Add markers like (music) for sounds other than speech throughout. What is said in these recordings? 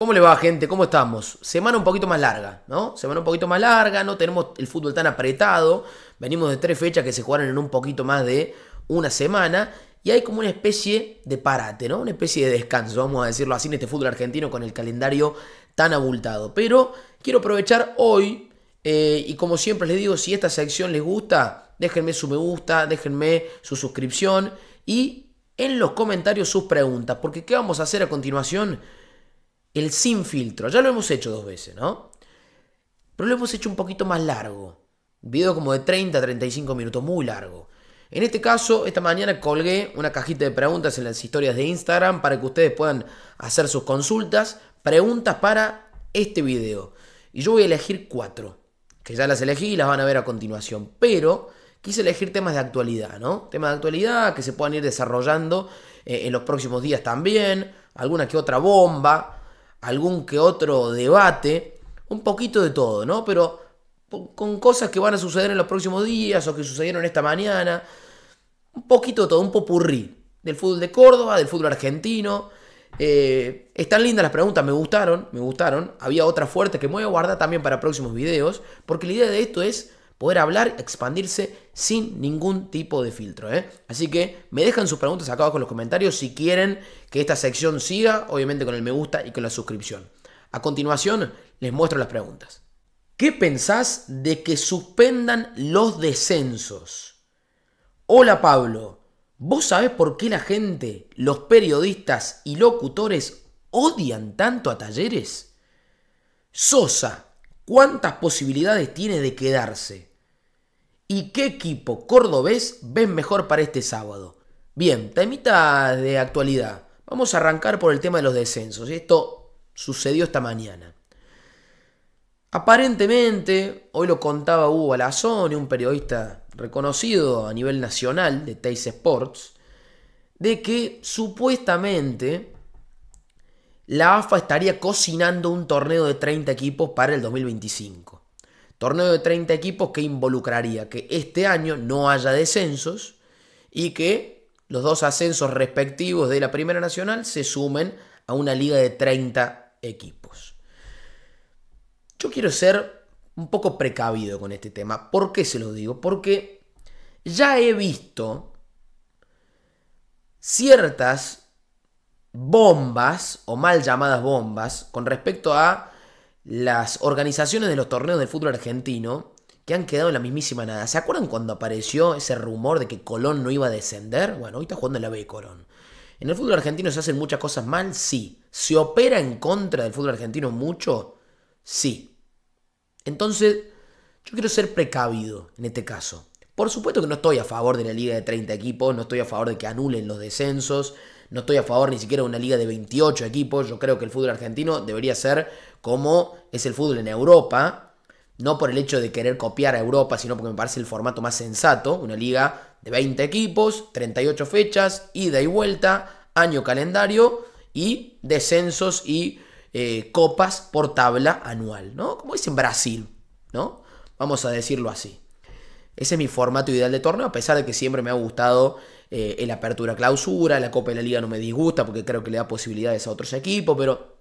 ¿Cómo le va, gente? ¿Cómo estamos? Semana un poquito más larga, ¿no? Semana un poquito más larga, no tenemos el fútbol tan apretado. Venimos de tres fechas que se jugaron en un poquito más de una semana. Y hay como una especie de parate, ¿no? Una especie de descanso, vamos a decirlo así, en este fútbol argentino con el calendario tan abultado. Pero quiero aprovechar hoy, eh, y como siempre les digo, si esta sección les gusta, déjenme su me gusta, déjenme su suscripción y en los comentarios sus preguntas, porque ¿qué vamos a hacer a continuación? el sin filtro. Ya lo hemos hecho dos veces, ¿no? Pero lo hemos hecho un poquito más largo. Un video como de 30 a 35 minutos, muy largo. En este caso, esta mañana colgué una cajita de preguntas en las historias de Instagram para que ustedes puedan hacer sus consultas. Preguntas para este video. Y yo voy a elegir cuatro, que ya las elegí y las van a ver a continuación. Pero quise elegir temas de actualidad, ¿no? Temas de actualidad que se puedan ir desarrollando eh, en los próximos días también. Alguna que otra bomba algún que otro debate, un poquito de todo, ¿no? Pero con cosas que van a suceder en los próximos días o que sucedieron esta mañana, un poquito de todo, un popurrí del fútbol de Córdoba, del fútbol argentino. Eh, están lindas las preguntas, me gustaron, me gustaron. Había otra fuerte que me voy a guardar también para próximos videos, porque la idea de esto es poder hablar, expandirse sin ningún tipo de filtro. ¿eh? Así que me dejan sus preguntas acá abajo en los comentarios si quieren que esta sección siga, obviamente con el me gusta y con la suscripción. A continuación les muestro las preguntas. ¿Qué pensás de que suspendan los descensos? Hola Pablo, ¿vos sabés por qué la gente, los periodistas y locutores odian tanto a talleres? Sosa, ¿cuántas posibilidades tiene de quedarse? ¿Y qué equipo cordobés ves mejor para este sábado? Bien, temita de actualidad. Vamos a arrancar por el tema de los descensos. Esto sucedió esta mañana. Aparentemente, hoy lo contaba Hugo Alazón, un periodista reconocido a nivel nacional de Teis Sports, de que supuestamente la AFA estaría cocinando un torneo de 30 equipos para el 2025. Torneo de 30 equipos que involucraría que este año no haya descensos y que los dos ascensos respectivos de la Primera Nacional se sumen a una liga de 30 equipos. Yo quiero ser un poco precavido con este tema. ¿Por qué se lo digo? Porque ya he visto ciertas bombas o mal llamadas bombas con respecto a las organizaciones de los torneos del fútbol argentino que han quedado en la mismísima nada. ¿Se acuerdan cuando apareció ese rumor de que Colón no iba a descender? Bueno, hoy está jugando en la B Colón. ¿En el fútbol argentino se hacen muchas cosas mal? Sí. ¿Se opera en contra del fútbol argentino mucho? Sí. Entonces, yo quiero ser precavido en este caso. Por supuesto que no estoy a favor de la liga de 30 equipos, no estoy a favor de que anulen los descensos, no estoy a favor ni siquiera de una liga de 28 equipos. Yo creo que el fútbol argentino debería ser como es el fútbol en Europa. No por el hecho de querer copiar a Europa, sino porque me parece el formato más sensato. Una liga de 20 equipos, 38 fechas, ida y vuelta, año calendario y descensos y eh, copas por tabla anual, ¿no? Como es en Brasil, ¿no? Vamos a decirlo así. Ese es mi formato ideal de torneo, a pesar de que siempre me ha gustado el eh, apertura clausura, la Copa de la Liga no me disgusta porque creo que le da posibilidades a otros equipos, pero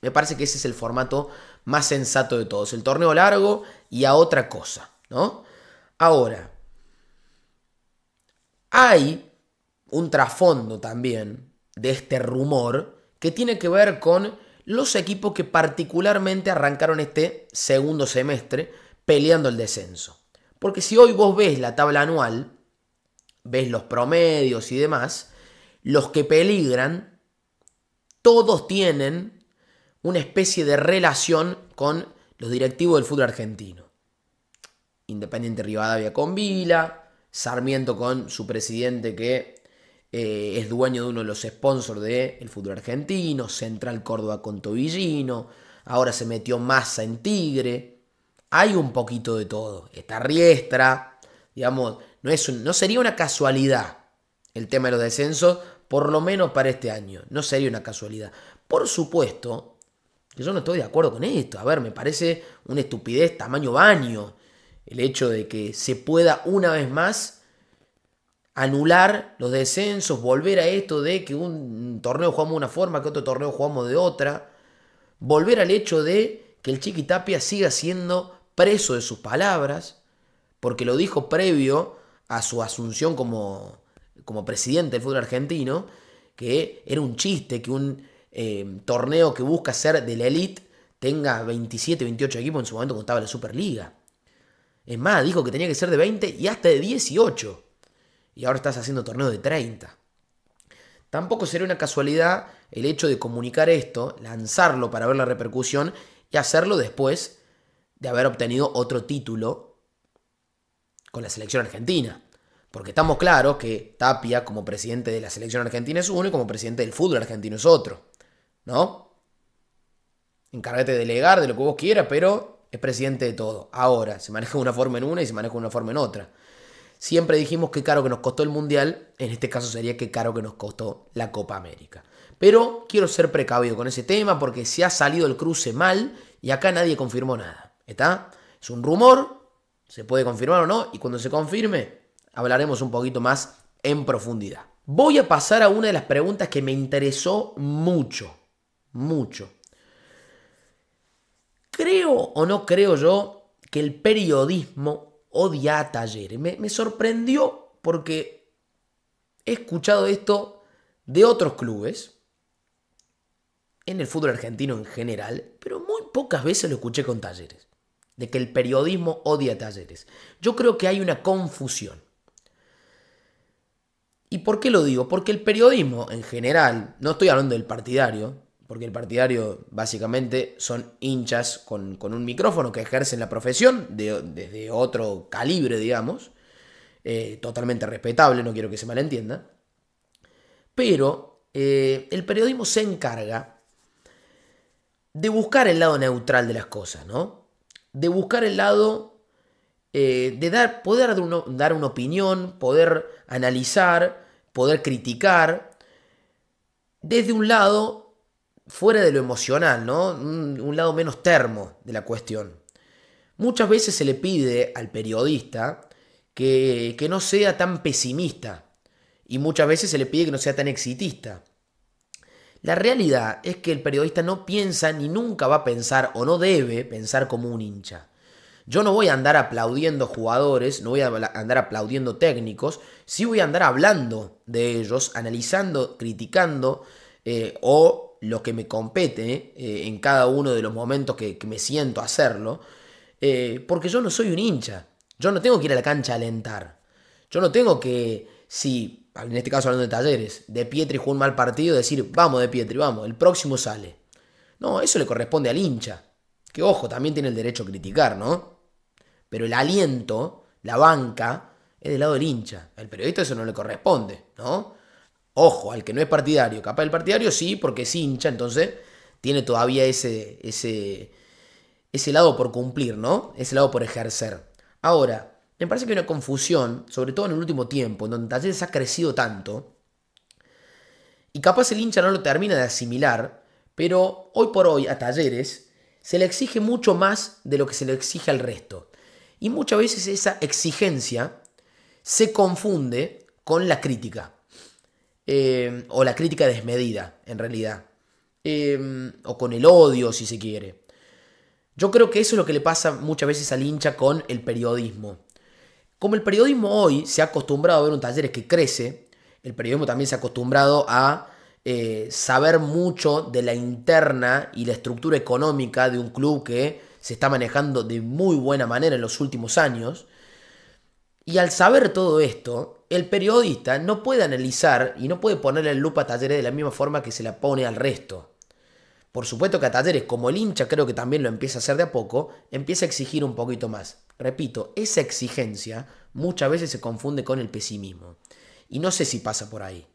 me parece que ese es el formato más sensato de todos, el torneo largo y a otra cosa, ¿no? Ahora, hay un trasfondo también de este rumor que tiene que ver con los equipos que particularmente arrancaron este segundo semestre peleando el descenso. Porque si hoy vos ves la tabla anual, ves los promedios y demás, los que peligran, todos tienen una especie de relación con los directivos del fútbol argentino. Independiente Rivadavia con Vila, Sarmiento con su presidente que eh, es dueño de uno de los sponsors del fútbol argentino, Central Córdoba con Tobillino, ahora se metió Massa en Tigre. Hay un poquito de todo. Está Riestra, digamos, no, sería una casualidad el tema de los descensos, por lo menos para este año. No sería una casualidad. Por supuesto, que yo no estoy de acuerdo con esto. A ver, me parece una estupidez tamaño baño el hecho de que se pueda una vez más anular los descensos, volver a esto de que un torneo jugamos de una forma, que otro torneo jugamos de otra, volver al hecho de que el Chiqui Tapia siga siendo preso de sus palabras, porque lo dijo previo a su asunción como, presidente del fútbol argentino, que era un chiste que un eh, torneo que busca ser de la elite tenga 27, 28 equipos en su momento cuando estaba la Superliga. Es más, dijo que tenía que ser de 20 y hasta de 18. Y ahora estás haciendo torneo de 30. Tampoco sería una casualidad el hecho de comunicar esto, lanzarlo para ver la repercusión y hacerlo después de haber obtenido otro título con la selección argentina. Porque estamos claros que Tapia como presidente de la selección argentina es uno y como presidente del fútbol argentino es otro. ¿No? Encárgate de delegar de lo que vos quieras, pero es presidente de todo. Ahora, se maneja de una forma en una y se maneja de una forma en otra. Siempre dijimos qué caro que nos costó el Mundial, en este caso sería qué caro que nos costó la Copa América. Pero quiero ser precavido con ese tema porque se ha salido el cruce mal y acá nadie confirmó nada. ¿Está? Es un rumor, se puede confirmar o no, y cuando se confirme hablaremos un poquito más en profundidad. Voy a pasar a una de las preguntas que me interesó mucho, mucho. ¿Creo o no creo yo que el periodismo odia a Talleres? Me, me sorprendió porque he escuchado esto de otros clubes, en el fútbol argentino en general, pero muy pocas veces lo escuché con Talleres de que el periodismo odia talleres. Yo creo que hay una confusión. ¿Y por qué lo digo? Porque el periodismo en general, no estoy hablando del partidario, porque el partidario básicamente son hinchas con, un micrófono que ejercen la profesión desde otro calibre, digamos, eh, totalmente respetable, no quiero que se malentienda, pero eh, el periodismo se encarga de buscar el lado neutral de las cosas, ¿no? de buscar el lado, eh, de dar, poder dar una opinión, poder analizar, poder criticar, desde un lado fuera de lo emocional, ¿no? Un, lado menos termo de la cuestión. Muchas veces se le pide al periodista que, que no sea tan pesimista y muchas veces se le pide que no sea tan exitista. La realidad es que el periodista no piensa ni nunca va a pensar o no debe pensar como un hincha. Yo no voy a andar aplaudiendo jugadores, no voy a andar aplaudiendo técnicos, sí voy a andar hablando de ellos, analizando, criticando eh, o lo que me compete eh, en cada uno de los momentos que, me siento hacerlo, eh, porque yo no soy un hincha, yo no tengo que ir a la cancha a alentar, yo no tengo que, si en este caso hablando de talleres, de Pietri jugó un mal partido, decir, vamos de Pietri, vamos, el próximo sale. No, eso le corresponde al hincha. Que ojo, también tiene el derecho a criticar, ¿no? Pero el aliento, la banca, es del lado del hincha. Al periodista eso no le corresponde, ¿no? Ojo, al que no es partidario. Capaz el partidario sí, porque es hincha, entonces tiene todavía ese, ese, ese lado por cumplir, ¿no? Ese lado por ejercer. Ahora, me parece que hay una confusión, sobre todo en el último tiempo, en donde Talleres ha crecido tanto, y capaz el hincha no lo termina de asimilar, pero hoy por hoy a Talleres se le exige mucho más de lo que se le exige al resto. Y muchas veces esa exigencia se confunde con la crítica, eh, o la crítica desmedida, en realidad, eh, o con el odio, si se quiere. Yo creo que eso es lo que le pasa muchas veces al hincha con el periodismo. Como el periodismo hoy se ha acostumbrado a ver un taller que crece, el periodismo también se ha acostumbrado a eh, saber mucho de la interna y la estructura económica de un club que se está manejando de muy buena manera en los últimos años. Y al saber todo esto, el periodista no puede analizar y no puede ponerle el lupa a talleres de la misma forma que se la pone al resto. Por supuesto que a Talleres, como el hincha creo que también lo empieza a hacer de a poco, empieza a exigir un poquito más. Repito, esa exigencia muchas veces se confunde con el pesimismo. Y no sé si pasa por ahí.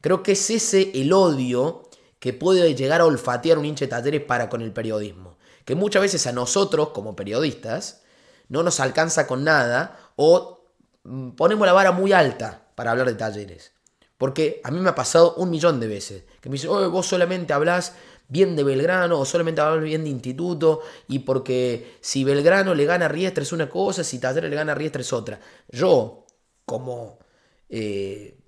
Creo que es ese el odio que puede llegar a olfatear un hincha de Talleres para con el periodismo. Que muchas veces a nosotros, como periodistas, no nos alcanza con nada o mm, ponemos la vara muy alta para hablar de Talleres. Porque a mí me ha pasado un millón de veces. Que me dicen, vos solamente hablás bien de Belgrano o solamente hablamos bien de Instituto y porque si Belgrano le gana a Riestre es una cosa, si Talleres le gana a Riestre es otra. Yo, como eh,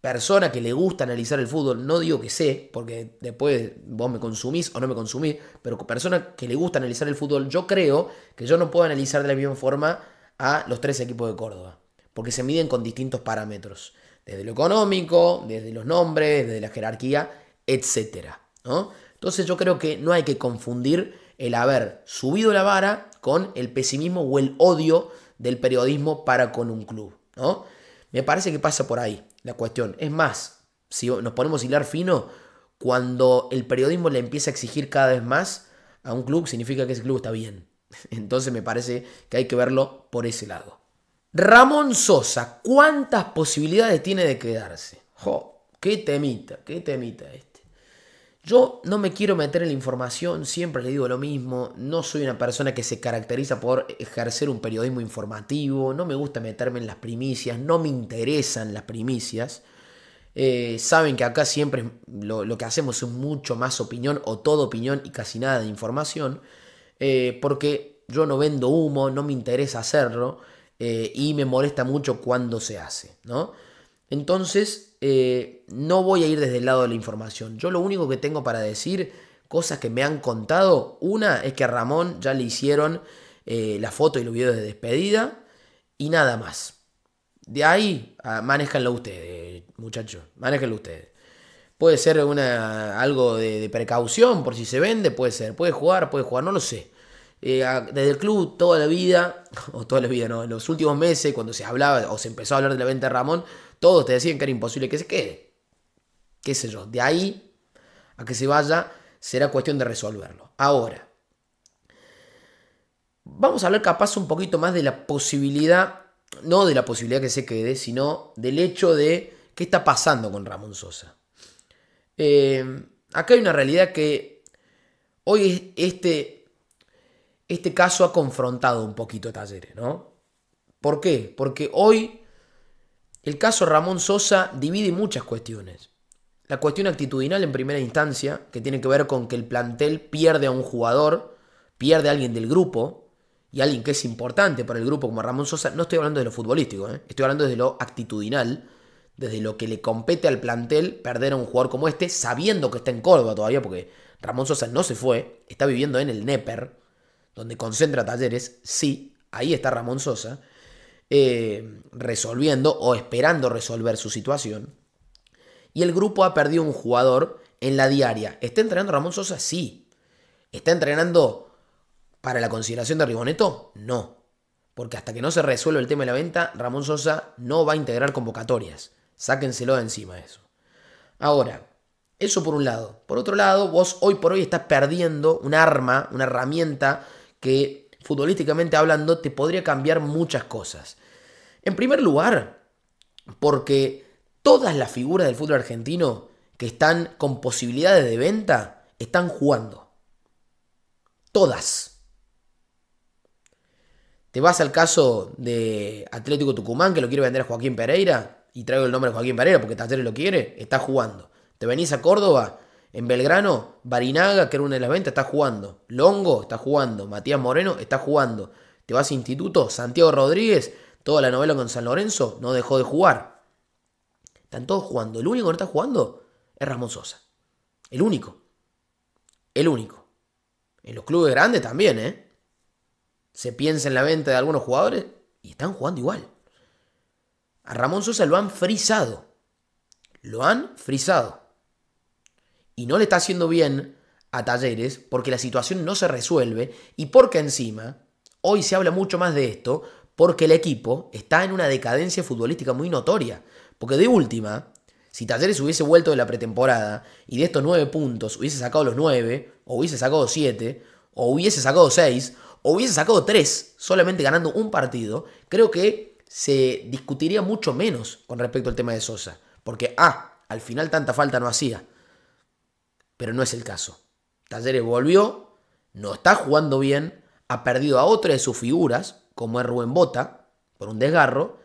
persona que le gusta analizar el fútbol, no digo que sé, porque después vos me consumís o no me consumís, pero persona que le gusta analizar el fútbol, yo creo que yo no puedo analizar de la misma forma a los tres equipos de Córdoba, porque se miden con distintos parámetros, desde lo económico, desde los nombres, desde la jerarquía, etcétera, ¿no? Entonces yo creo que no hay que confundir el haber subido la vara con el pesimismo o el odio del periodismo para con un club, ¿no? Me parece que pasa por ahí la cuestión. Es más, si nos ponemos a hilar fino, cuando el periodismo le empieza a exigir cada vez más a un club, significa que ese club está bien. (laughs) Entonces me parece que hay que verlo por ese lado. Ramón Sosa, ¿cuántas posibilidades tiene de quedarse? ¡Jo! ¡Qué temita! ¡Qué temita esto! Yo no me quiero meter en la información, siempre le digo lo mismo, no soy una persona que se caracteriza por ejercer un periodismo informativo, no me gusta meterme en las primicias, no me interesan las primicias. Eh, saben que acá siempre lo, que hacemos es mucho más opinión o toda opinión y casi nada de información, eh, porque yo no vendo humo, no me interesa hacerlo eh, y me molesta mucho cuando se hace, ¿no? Entonces, eh, no voy a ir desde el lado de la información. Yo lo único que tengo para decir, cosas que me han contado, una es que a Ramón ya le hicieron eh, la foto y los videos de despedida y nada más. De ahí, a, ah, ustedes, muchachos, manéjenlo ustedes. Puede ser algo de, precaución por si se vende, puede ser, puede jugar, puede jugar, no lo sé. Eh, desde el club toda la vida, (laughs) o toda la vida, no, en los últimos meses, cuando se hablaba o se empezó a hablar de la venta de Ramón, todos te decían que era imposible que se quede. Qué sé yo, de ahí a que se vaya será cuestión de resolverlo. Ahora, vamos a hablar capaz un poquito más de la posibilidad, no de la posibilidad que se quede, sino del hecho de qué está pasando con Ramón Sosa. Eh, acá hay una realidad que hoy este, este caso ha confrontado un poquito a Talleres, ¿no? ¿Por qué? Porque hoy el caso Ramón Sosa divide muchas cuestiones. La cuestión actitudinal en primera instancia, que tiene que ver con que el plantel pierde a un jugador, pierde a alguien del grupo, y alguien que es importante para el grupo como Ramón Sosa, no estoy hablando de lo futbolístico, ¿eh? estoy hablando desde lo actitudinal, desde lo que le compete al plantel perder a un jugador como este, sabiendo que está en Córdoba todavía, porque Ramón Sosa no se fue, está viviendo en el Neper, donde concentra talleres, sí, ahí está Ramón Sosa, eh, resolviendo o esperando resolver su situación. Y el grupo ha perdido un jugador en la diaria. ¿Está entrenando Ramón Sosa? Sí. ¿Está entrenando para la consideración de Riboneto? No. Porque hasta que no se resuelva el tema de la venta, Ramón Sosa no va a integrar convocatorias. Sáquenselo de encima eso. Ahora, eso por un lado. Por otro lado, vos hoy por hoy estás perdiendo un arma, una herramienta que futbolísticamente hablando, te podría cambiar muchas cosas. En primer lugar, porque todas las figuras del fútbol argentino que están con posibilidades de venta están jugando. Todas. Te vas al caso de Atlético Tucumán, que lo quiere vender a Joaquín Pereira, y traigo el nombre de Joaquín Pereira porque Talleres lo quiere, está jugando. Te venís a Córdoba, en Belgrano, Barinaga, que era una de las ventas, está jugando. Longo está jugando. Matías Moreno está jugando. Te vas a Instituto, Santiago Rodríguez, toda la novela con San Lorenzo, no dejó de jugar. Están todos jugando. El único que no está jugando es Ramón Sosa. El único. El único. En los clubes grandes también, ¿eh? Se piensa en la venta de algunos jugadores y están jugando igual. A Ramón Sosa lo han frisado. Lo han frisado y no le está haciendo bien a Talleres porque la situación no se resuelve y porque encima, hoy se habla mucho más de esto, porque el equipo está en una decadencia futbolística muy notoria. Porque de última, si Talleres hubiese vuelto de la pretemporada y de estos nueve puntos hubiese sacado los nueve, o hubiese sacado siete, o hubiese sacado seis, o hubiese sacado tres, solamente ganando un partido, creo que se discutiría mucho menos con respecto al tema de Sosa. Porque, ah, al final tanta falta no hacía pero no es el caso. Talleres volvió, no está jugando bien, ha perdido a otra de sus figuras, como es Rubén Bota, por un desgarro,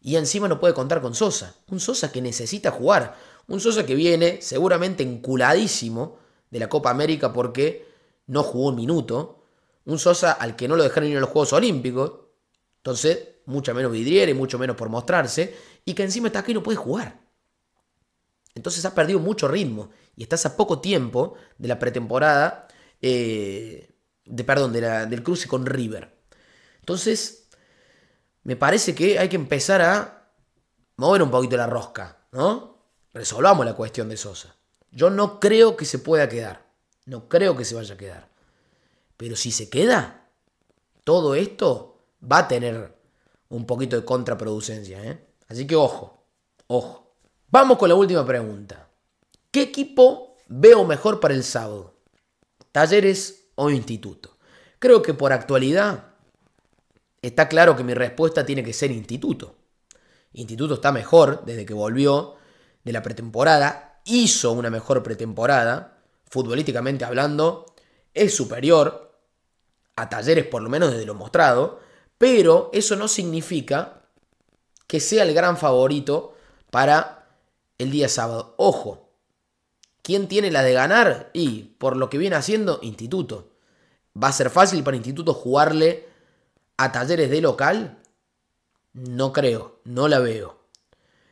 y encima no puede contar con Sosa. Un Sosa que necesita jugar, un Sosa que viene seguramente enculadísimo de la Copa América porque no jugó un minuto, un Sosa al que no lo dejaron ir a los Juegos Olímpicos, entonces mucha menos vidriera y mucho menos por mostrarse, y que encima está aquí y no puede jugar. Entonces has perdido mucho ritmo y estás a poco tiempo de la pretemporada, eh, de, perdón, del cruce con River. Entonces, me parece que hay que empezar a mover un poquito la rosca, ¿no? Resolvamos la cuestión de Sosa. Yo no creo que se pueda quedar. No creo que se vaya a quedar. Pero si se queda, todo esto va a tener un poquito de contraproducencia. ¿eh? Así que ojo, ojo. Vamos con la última pregunta. ¿Qué equipo veo mejor para el sábado? ¿Talleres o instituto? Creo que por actualidad está claro que mi respuesta tiene que ser instituto. Instituto está mejor desde que volvió de la pretemporada, hizo una mejor pretemporada, futbolísticamente hablando, es superior a talleres por lo menos desde lo mostrado, pero eso no significa que sea el gran favorito para el día sábado. Ojo, ¿quién tiene la de ganar? Y por lo que viene haciendo, Instituto. ¿Va a ser fácil para Instituto jugarle a Talleres de local? No creo, no la veo.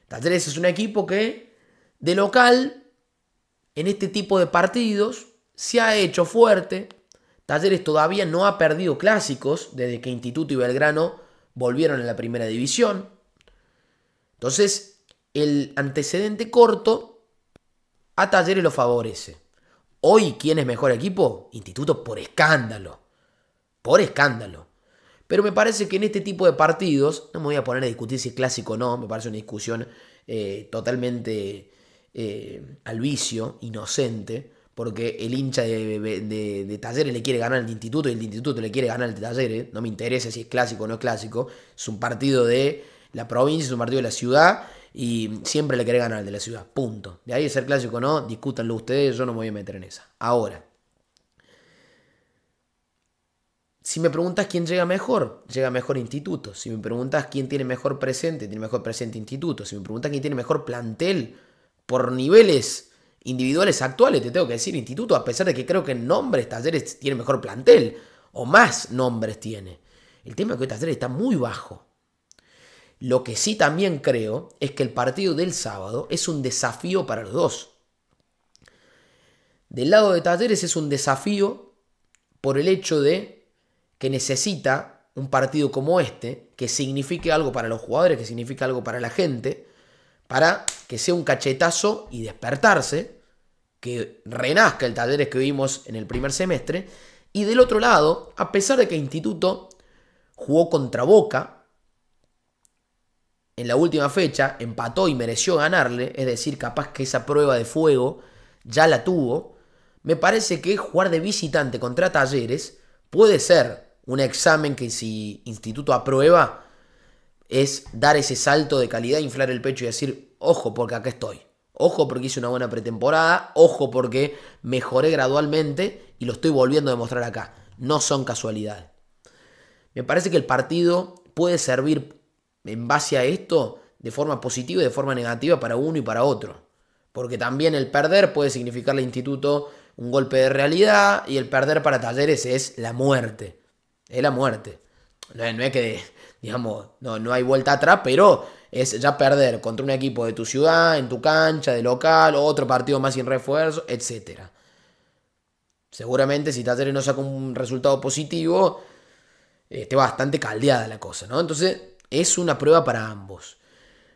Talleres es un equipo que de local, en este tipo de partidos, se ha hecho fuerte. Talleres todavía no ha perdido clásicos desde que Instituto y Belgrano volvieron a la primera división. Entonces, el antecedente corto a Talleres lo favorece. Hoy, ¿quién es mejor equipo? Instituto por escándalo. Por escándalo. Pero me parece que en este tipo de partidos, no me voy a poner a discutir si es clásico o no, me parece una discusión eh, totalmente eh, al vicio, inocente, porque el hincha de, Talleres le quiere ganar al Instituto y el Instituto le quiere ganar al Talleres, no me interesa si es clásico o no es clásico, es un partido de la provincia, es un partido de la ciudad, y siempre le querés ganar al de la ciudad, punto. De ahí es el clásico, no, discútanlo ustedes, yo no me voy a meter en esa. Ahora, si me preguntas quién llega mejor, llega mejor instituto. Si me preguntas quién tiene mejor presente, tiene mejor presente instituto. Si me preguntas quién tiene mejor plantel por niveles individuales actuales, te tengo que decir instituto, a pesar de que creo que en nombres Talleres tiene mejor plantel, o más nombres tiene. El tema es que hoy Talleres está muy bajo. Lo que sí también creo es que el partido del sábado es un desafío para los dos. Del lado de Talleres es un desafío por el hecho de que necesita un partido como este, que signifique algo para los jugadores, que signifique algo para la gente, para que sea un cachetazo y despertarse, que renazca el Talleres que vimos en el primer semestre. Y del otro lado, a pesar de que el Instituto jugó contra Boca, en la última fecha empató y mereció ganarle, es decir, capaz que esa prueba de fuego ya la tuvo, me parece que jugar de visitante contra Talleres puede ser un examen que si Instituto aprueba es dar ese salto de calidad, inflar el pecho y decir, ojo porque acá estoy, ojo porque hice una buena pretemporada, ojo porque mejoré gradualmente y lo estoy volviendo a demostrar acá. No son casualidad. Me parece que el partido puede servir en base a esto de forma positiva y de forma negativa para uno y para otro. Porque también el perder puede significarle al instituto un golpe de realidad y el perder para talleres es la muerte. Es la muerte. No, es que, digamos, no, no hay vuelta atrás, pero es ya perder contra un equipo de tu ciudad, en tu cancha, de local, otro partido más sin refuerzo, etc. Seguramente si Talleres no saca un resultado positivo, eh, esté bastante caldeada la cosa, ¿no? Entonces, es una prueba para ambos.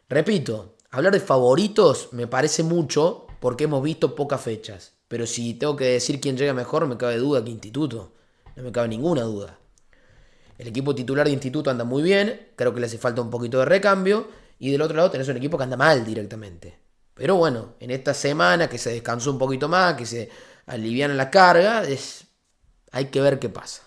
Repito, hablar de favoritos me parece mucho porque hemos visto pocas fechas. Pero si tengo que decir quién llega mejor, me cabe duda que Instituto. No me cabe ninguna duda. El equipo titular de Instituto anda muy bien, creo que le hace falta un poquito de recambio. Y del otro lado tenés un equipo que anda mal directamente. Pero bueno, en esta semana que se descansó un poquito más, que se alivian la carga, es... hay que ver qué pasa.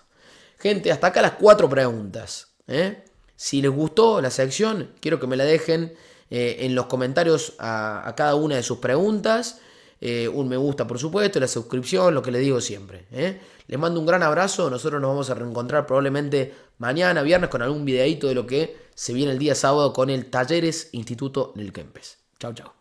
Gente, hasta acá las cuatro preguntas. ¿eh? Si les gustó la sección, quiero que me la dejen eh, en los comentarios a, cada una de sus preguntas. Eh, un me gusta, por supuesto, la suscripción, lo que les digo siempre. ¿eh? Les mando un gran abrazo. Nosotros nos vamos a reencontrar probablemente mañana, viernes, con algún videito de lo que se viene el día sábado con el Talleres Instituto del Kempes. Chau, chau.